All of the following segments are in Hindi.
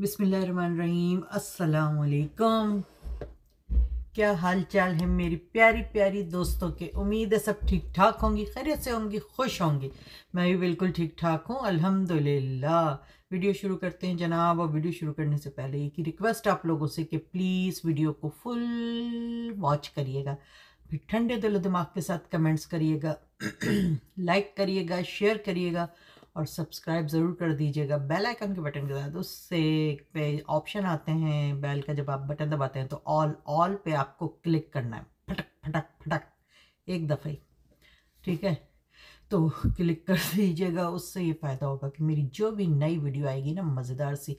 बिसमीम असलकम क्या हाल चाल है मेरी प्यारी प्यारी दोस्तों के उम्मीद है सब ठीक ठाक होंगी खैरियत से होंगी खुश होंगी मैं भी बिल्कुल ठीक ठाक हूँ अल्हम्दुलिल्लाह वीडियो शुरू करते हैं जनाब और वीडियो शुरू करने से पहले एक ही रिक्वेस्ट आप लोगों से कि प्लीज़ वीडियो को फुल वॉच करिएगा फिर ठंडे दिलो दिमाग के साथ कमेंट्स करिएगा लाइक करिएगा शेयर करिएगा और सब्सक्राइब ज़रूर कर दीजिएगा बेल आइकन के बटन के साथ उससे पे ऑप्शन आते हैं बेल का जब आप बटन दबाते हैं तो ऑल ऑल पे आपको क्लिक करना है फटक फटक फटक एक दफ़े ही ठीक है तो क्लिक कर दीजिएगा उससे ये फ़ायदा होगा कि मेरी जो भी नई वीडियो आएगी ना मज़ेदार सी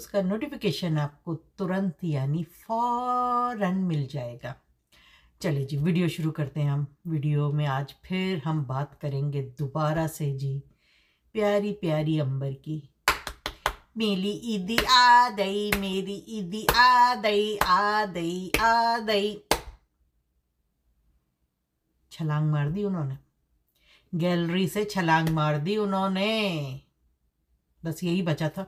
उसका नोटिफिकेशन आपको तुरंत यानी फ़ौर मिल जाएगा चलिए जी वीडियो शुरू करते हैं हम वीडियो में आज फिर हम बात करेंगे दोबारा से जी प्यारी प्यारी अंबर की मेरी ईदी आ गई मेरी ईदी आ गई आ गई आ गई छलांग मार दी उन्होंने गैलरी से छलांग मार दी उन्होंने बस यही बचा था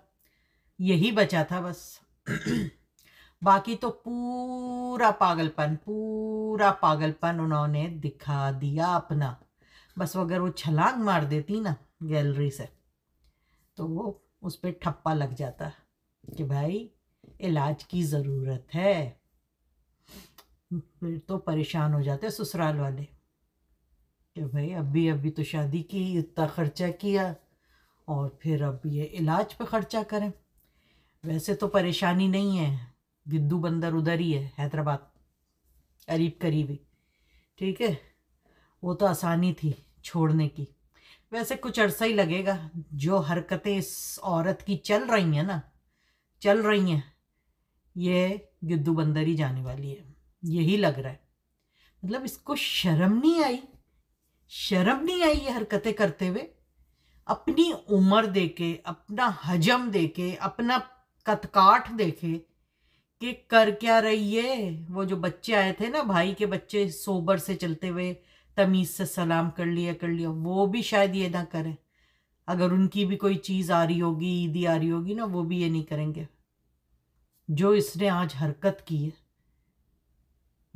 यही बचा था बस बाकी तो पूरा पागलपन पूरा पागलपन उन्होंने दिखा दिया अपना बस अगर वो छलांग मार देती ना गैलरी से तो वो उस पर ठप्पा लग जाता कि भाई इलाज की ज़रूरत है फिर तो परेशान हो जाते ससुराल वाले कि भाई अभी अभी तो शादी की इतना ख़र्चा किया और फिर अब ये इलाज पे ख़र्चा करें वैसे तो परेशानी नहीं है गिद्दू बंदर उधर ही है हैदराबाद करीब करीब ही ठीक है वो तो आसानी थी छोड़ने की वैसे कुछ अरसा ही लगेगा जो हरकतें इस औरत की चल रही हैं ना चल रही हैं ये गिद्दू बंदर ही जाने वाली है यही लग रहा है मतलब इसको शर्म नहीं आई शर्म नहीं आई ये हरकतें करते हुए अपनी उम्र देके अपना हजम देके अपना कतकाठ देखे कि कर क्या रही है वो जो बच्चे आए थे ना भाई के बच्चे सोबर से चलते हुए तमीज़ से सलाम कर लिया कर लिया वो भी शायद ये ना करें अगर उनकी भी कोई चीज़ आ रही होगी ईदी आ रही होगी ना वो भी ये नहीं करेंगे जो इसने आज हरकत की है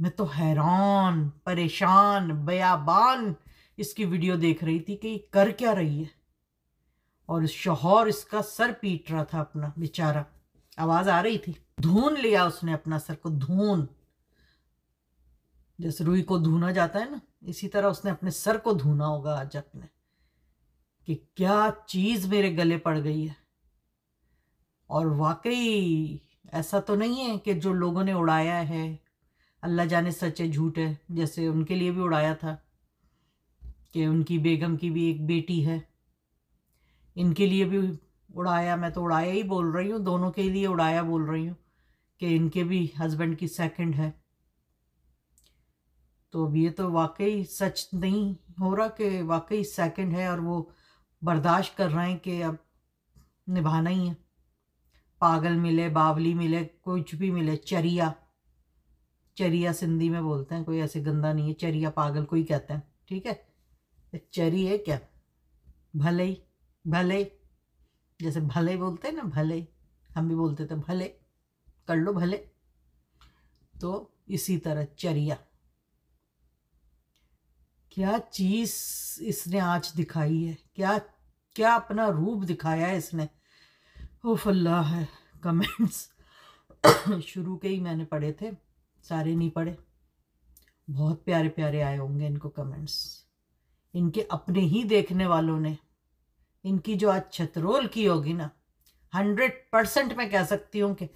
मैं तो हैरान परेशान बयाबान इसकी वीडियो देख रही थी कि ये कर क्या रही है और शोहर इसका सर पीट रहा था अपना बेचारा आवाज़ आ रही थी धून लिया उसने अपना सर को धून जैसे रुई को धूना जाता है ना इसी तरह उसने अपने सर को धूना होगा आज अपने कि क्या चीज़ मेरे गले पड़ गई है और वाकई ऐसा तो नहीं है कि जो लोगों ने उड़ाया है अल्लाह जाने सच्चे झूठ है जैसे उनके लिए भी उड़ाया था कि उनकी बेगम की भी एक बेटी है इनके लिए भी उड़ाया मैं तो उड़ाया ही बोल रही हूँ दोनों के लिए उड़ाया बोल रही हूँ कि इनके भी हस्बैंड की सेकंड है तो अब ये तो वाकई सच नहीं हो रहा कि वाकई सेकंड है और वो बर्दाश्त कर रहे हैं कि अब निभाना ही है पागल मिले बावली मिले कुछ भी मिले चरिया चरिया सिंधी में बोलते हैं कोई ऐसे गंदा नहीं है चरिया पागल कोई कहते हैं ठीक है तो चरी है क्या भले ही भले ही जैसे भले बोलते हैं ना भले हम भी बोलते थे भले कर लो भले तो इसी तरह चरिया क्या चीज़ इसने आज दिखाई है क्या क्या अपना रूप दिखाया है इसने ओफ अल्लाह है कमेंट्स शुरू के ही मैंने पढ़े थे सारे नहीं पढ़े बहुत प्यारे प्यारे आए होंगे इनको कमेंट्स इनके अपने ही देखने वालों ने इनकी जो आज छतरोल की होगी ना हंड्रेड परसेंट मैं कह सकती हूँ कि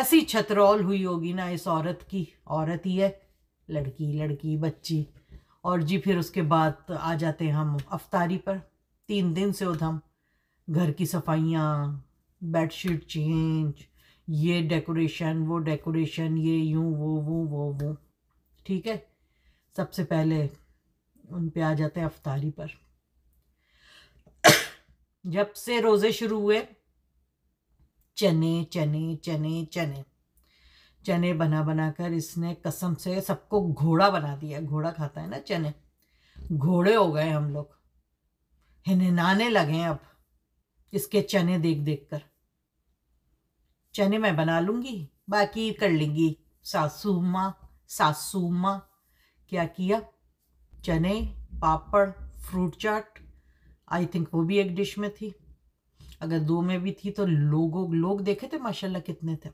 ऐसी छतरोल हुई होगी ना इस औरत की औरत ही है लड़की लड़की बच्ची और जी फिर उसके बाद आ जाते हम अफ्तारी पर तीन दिन से उधम घर की सफाइयाँ बेडशीट चेंज ये डेकोरेशन वो डेकोरेशन ये यूँ वो वो वो वो ठीक है सबसे पहले उन पे आ जाते हैं अफतारी पर जब से रोज़े शुरू हुए चने चने चने चने चने बना बना कर इसने कसम से सबको घोड़ा बना दिया घोड़ा खाता है ना चने घोड़े हो गए हम लोग हिनहिनाने लगे अब इसके चने देख देख कर चने मैं बना लूंगी बाकी कर लेंगी सासू माँ सासू माँ क्या किया चने पापड़ फ्रूट चाट आई थिंक वो भी एक डिश में थी अगर दो में भी थी तो लोगों लोग देखे थे माशाल्लाह कितने थे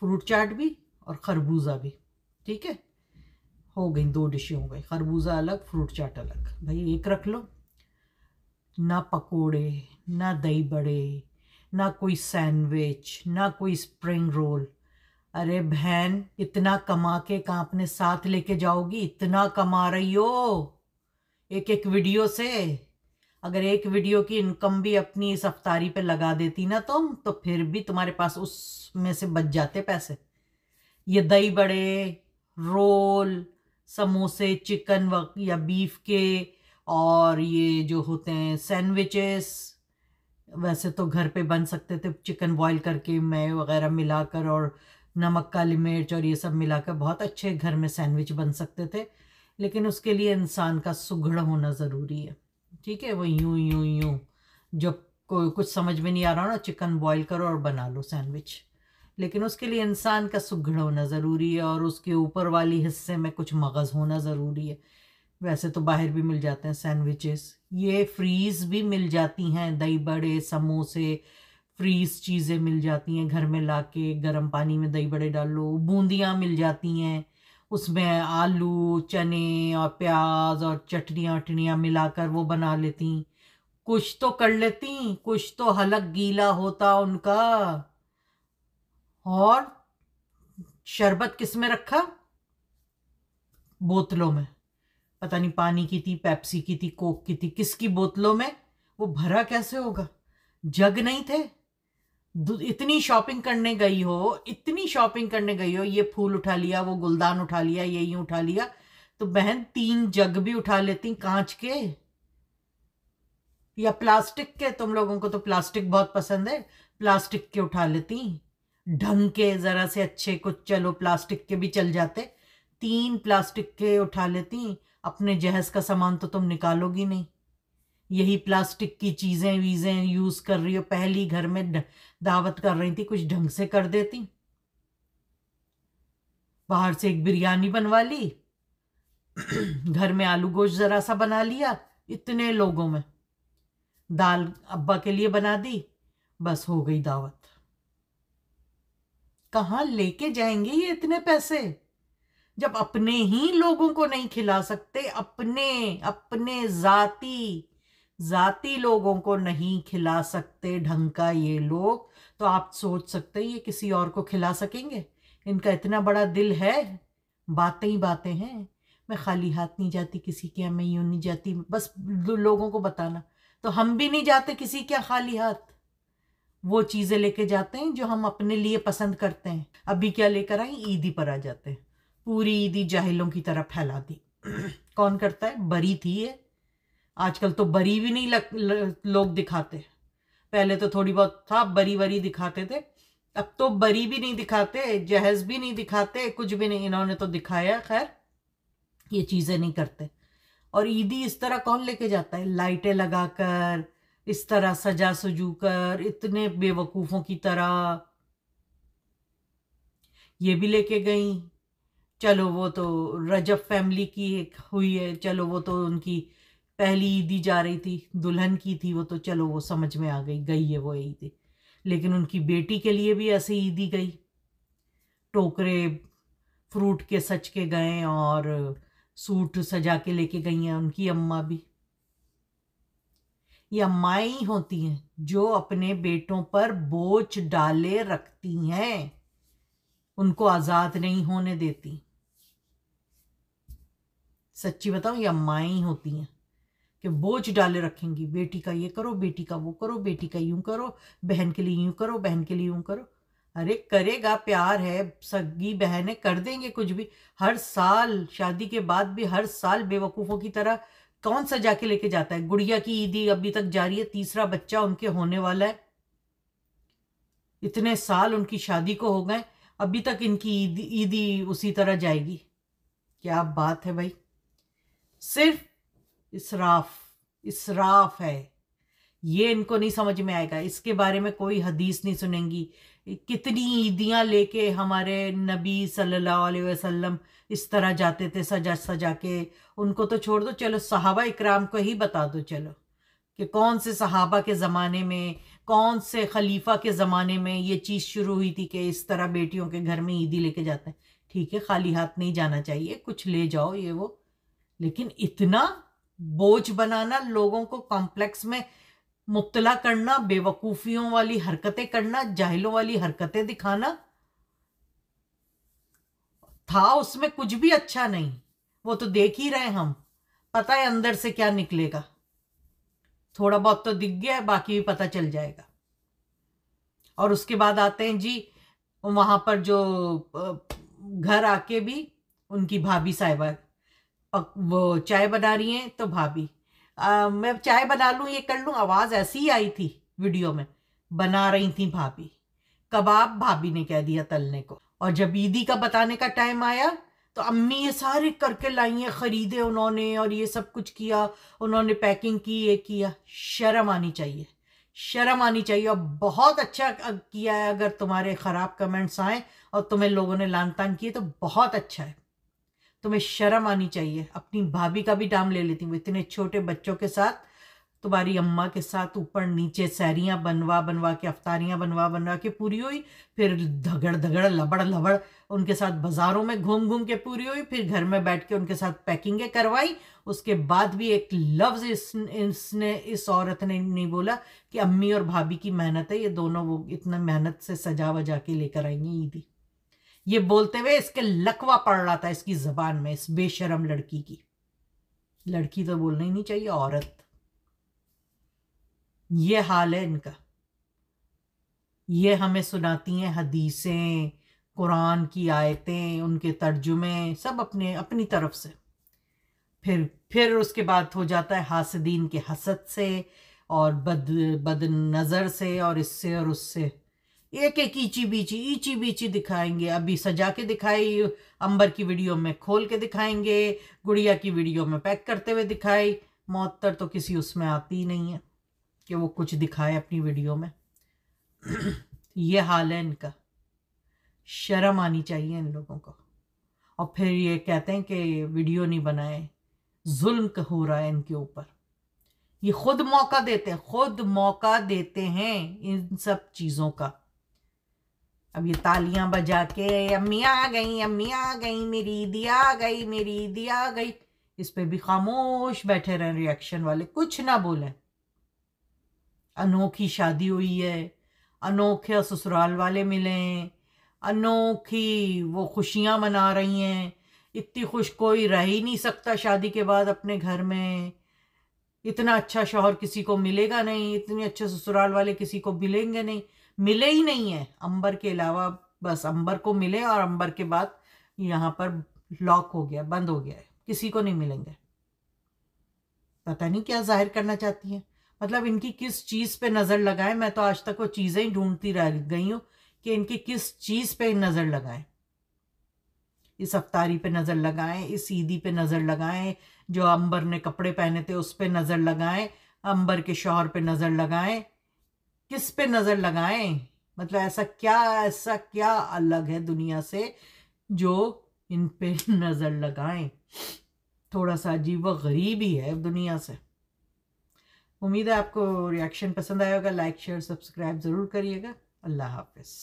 फ्रूट चाट भी और खरबूजा भी ठीक है हो गई दो डिशें हो गई खरबूजा अलग फ्रूट चाट अलग भाई एक रख लो ना पकोड़े ना दही बड़े ना कोई सैंडविच ना कोई स्प्रिंग रोल अरे बहन इतना कमा के कहाँ अपने साथ लेके जाओगी इतना कमा रही हो एक एक वीडियो से अगर एक वीडियो की इनकम भी अपनी इस अफ्तारी पे लगा देती ना तुम तो फिर भी तुम्हारे पास उसमें से बच जाते पैसे ये दही बड़े रोल समोसे चिकन या बीफ के और ये जो होते हैं सैंडविचेस वैसे तो घर पे बन सकते थे चिकन बॉईल करके मैं वगैरह मिलाकर और नमक काली मिर्च और ये सब मिलाकर बहुत अच्छे घर में सैंडविच बन सकते थे लेकिन उसके लिए इंसान का सुघड़ होना ज़रूरी है ठीक है वो यूं यूं यूं जब कोई कुछ समझ में नहीं आ रहा ना चिकन बॉईल करो और बना लो सैंडविच लेकिन उसके लिए इंसान का सुगढ़ होना ज़रूरी है और उसके ऊपर वाली हिस्से में कुछ मगज़ होना ज़रूरी है वैसे तो बाहर भी मिल जाते हैं सैंडविचेस ये फ्रीज़ भी मिल जाती हैं दही बड़े समोसे फ्रीज़ चीज़ें मिल जाती हैं घर में ला के गर्म पानी में दही बड़े डाल लो बूंदियाँ मिल जाती हैं उसमें आलू चने और प्याज और चटनियाँ वटनियाँ मिलाकर वो बना लेती कुछ तो कर लेती कुछ तो हलक गीला होता उनका और शरबत किस में रखा बोतलों में पता नहीं पानी की थी पेप्सी की थी कोक की थी किसकी बोतलों में वो भरा कैसे होगा जग नहीं थे इतनी शॉपिंग करने गई हो इतनी शॉपिंग करने गई हो ये फूल उठा लिया वो गुलदान उठा लिया ये यूं उठा लिया तो बहन तीन जग भी उठा लेती कांच के या प्लास्टिक के तुम लोगों को तो प्लास्टिक बहुत पसंद है प्लास्टिक के उठा लेती ढंग के ज़रा से अच्छे कुछ चलो प्लास्टिक के भी चल जाते तीन प्लास्टिक के उठा लेती अपने जहेज का सामान तो तुम निकालोगी नहीं यही प्लास्टिक की चीज़ें वीज़ें यूज़ कर रही हो पहली घर में दावत कर रही थी कुछ ढंग से कर देती बाहर से एक बिरयानी बनवा ली घर में आलू गोश्त ज़रा सा बना लिया इतने लोगों में दाल अब्बा के लिए बना दी बस हो गई दावत कहाँ लेके जाएंगे ये इतने पैसे जब अपने ही लोगों को नहीं खिला सकते अपने अपने जाति जाती लोगों को नहीं खिला सकते ढंग का ये लोग तो आप सोच सकते हैं ये किसी और को खिला सकेंगे इनका इतना बड़ा दिल है बातें ही बातें हैं मैं खाली हाथ नहीं जाती किसी के यहाँ मैं यूं नहीं जाती बस लोगों को बताना तो हम भी नहीं जाते किसी के खाली हाथ वो चीज़ें लेके जाते हैं जो हम अपने लिए पसंद करते हैं अभी क्या लेकर आए ईदी पर आ जाते हैं पूरी ईदी जाहिलों की तरह फैला दी कौन करता है बरी थी ये आजकल तो बरी भी नहीं लग, ल, लोग दिखाते पहले तो थोड़ी बहुत था बरी बरी दिखाते थे अब तो बरी भी नहीं दिखाते जहेज भी नहीं दिखाते कुछ भी नहीं इन्होंने तो दिखाया खैर ये चीज़ें नहीं करते और ईदी इस तरह कौन लेके जाता है लाइटें लगाकर इस तरह सजा सजू कर इतने बेवकूफ़ों की तरह ये भी लेके गई चलो वो तो रजब फैमिली की एक हुई है चलो वो तो उनकी पहली ईदी जा रही थी दुल्हन की थी वो तो चलो वो समझ में आ गई गई है वो ईदी लेकिन उनकी बेटी के लिए भी ऐसे ईदी गई टोकरे फ्रूट के सच के गए और सूट सजा के लेके गई हैं उनकी अम्मा भी ये अम्माएँ ही होती हैं जो अपने बेटों पर बोझ डाले रखती हैं उनको आज़ाद नहीं होने देती सच्ची बताऊँ ये अम्माएँ ही होती हैं कि बोझ डाले रखेंगी बेटी का ये करो बेटी का वो करो बेटी का यूं करो बहन के लिए यूं करो बहन के लिए यूं करो अरे करेगा प्यार है सगी बहनें कर देंगे कुछ भी हर साल शादी के बाद भी हर साल बेवकूफ़ों की तरह कौन सा जाके लेके जाता है गुड़िया की ईदी अभी तक जारी है तीसरा बच्चा उनके होने वाला है इतने साल उनकी शादी को हो गए अभी तक इनकी ईदी ईदी उसी तरह जाएगी क्या बात है भाई सिर्फ इसराफ इसराफ है ये इनको नहीं समझ में आएगा इसके बारे में कोई हदीस नहीं सुनेंगी कितनी ईदियाँ लेके हमारे नबी सल्लल्लाहु अलैहि वसल्लम इस तरह जाते थे सजा सजा के उनको तो छोड़ दो चलो सहाबा इकराम को ही बता दो चलो कि कौन से सहाबा के ज़माने में कौन से खलीफा के ज़माने में ये चीज़ शुरू हुई थी कि इस तरह बेटियों के घर में ईदी लेके जाते हैं ठीक है खाली हाथ नहीं जाना चाहिए कुछ ले जाओ ये वो लेकिन इतना बोझ बनाना लोगों को कॉम्प्लेक्स में मुब्तला करना बेवकूफ़ियों वाली हरकतें करना जाहिलों वाली हरकतें दिखाना था उसमें कुछ भी अच्छा नहीं वो तो देख ही रहे हम पता है अंदर से क्या निकलेगा थोड़ा बहुत तो दिख गया है बाकी भी पता चल जाएगा और उसके बाद आते हैं जी वहां पर जो घर आके भी उनकी भाभी साहिबा वो चाय बना रही हैं तो भाभी मैं चाय बना लूँ ये कर लूँ आवाज़ ऐसी ही आई थी वीडियो में बना रही थी भाभी कबाब भाभी ने कह दिया तलने को और जब ईदी का बताने का टाइम आया तो अम्मी ये सारे करके लाई हैं ख़रीदे उन्होंने और ये सब कुछ किया उन्होंने पैकिंग की ये किया शर्म आनी चाहिए शर्म आनी चाहिए और बहुत अच्छा किया है अगर तुम्हारे ख़राब कमेंट्स आए और तुम्हें लोगों ने लान तान किए तो बहुत अच्छा है तुम्हें शर्म आनी चाहिए अपनी भाभी का भी नाम ले लेती हूँ इतने छोटे बच्चों के साथ तुम्हारी अम्मा के साथ ऊपर नीचे सैरियाँ बनवा बनवा के अफ्तारियाँ बनवा बनवा के पूरी हुई फिर धगड़ धगड़ लबड़ लबड़ उनके साथ बाज़ारों में घूम घूम के पूरी हुई फिर घर में बैठ के उनके साथ पैकिंगें करवाई उसके बाद भी एक लफ्ज़ इस इसने इस औरत ने नहीं बोला कि अम्मी और भाभी की मेहनत है ये दोनों वो इतना मेहनत से सजा वजा के लेकर आई ईदी ये बोलते हुए इसके लकवा पड़ रहा था इसकी जबान में इस बेशरम लड़की की लड़की तो बोलना ही नहीं चाहिए औरत ये हाल है इनका ये हमें सुनाती हैं हदीसें कुरान की आयतें उनके तर्जुमे सब अपने अपनी तरफ से फिर फिर उसके बाद हो जाता है हासदीन के हसद से और बद बद नज़र से और इससे और उससे एक एक ईची बीची ईची बीची दिखाएंगे अभी सजा के दिखाई अंबर की वीडियो में खोल के दिखाएंगे गुड़िया की वीडियो में पैक करते हुए दिखाई मौतर तो किसी उसमें आती ही नहीं है कि वो कुछ दिखाए अपनी वीडियो में ये हाल है इनका शर्म आनी चाहिए इन लोगों को और फिर ये कहते हैं कि वीडियो नहीं बनाए जुल्म हो रहा है इनके ऊपर ये खुद मौका देते हैं खुद मौका देते हैं इन सब चीज़ों का अब ये तालियां बजा के अम्मी आ गई अम्मी आ गई मेरी ईदी आ गई मेरी ईदी आ गई इस पे भी खामोश बैठे रहें रिएक्शन वाले कुछ ना बोले अनोखी शादी हुई है अनोखे ससुराल वाले मिले हैं अनोखी वो खुशियाँ मना रही हैं इतनी खुश कोई रह ही नहीं सकता शादी के बाद अपने घर में इतना अच्छा शोहर किसी को मिलेगा नहीं इतने अच्छे ससुराल वाले किसी को मिलेंगे नहीं मिले ही नहीं है अंबर के अलावा बस अंबर को मिले और अंबर के बाद यहाँ पर लॉक हो गया बंद हो गया है किसी को नहीं मिलेंगे पता नहीं क्या जाहिर करना चाहती हैं मतलब इनकी किस चीज़ पे नज़र लगाए मैं तो आज तक वो चीज़ें ही ढूंढती रह गई हूँ कि इनकी किस चीज़ पे नज़र लगाएं इस अफ्तारी पे नज़र लगाएं इस ईदी पे नज़र लगाएं जो अंबर ने कपड़े पहने थे उस पर नज़र लगाएं अंबर के शोहर पे नज़र लगाएं किस पे नज़र लगाएं मतलब ऐसा क्या ऐसा क्या अलग है दुनिया से जो इन पे नज़र लगाएं थोड़ा सा अजीब व गरीब ही है दुनिया से उम्मीद है आपको रिएक्शन पसंद आएगा लाइक शेयर सब्सक्राइब ज़रूर करिएगा अल्लाह हाफिज़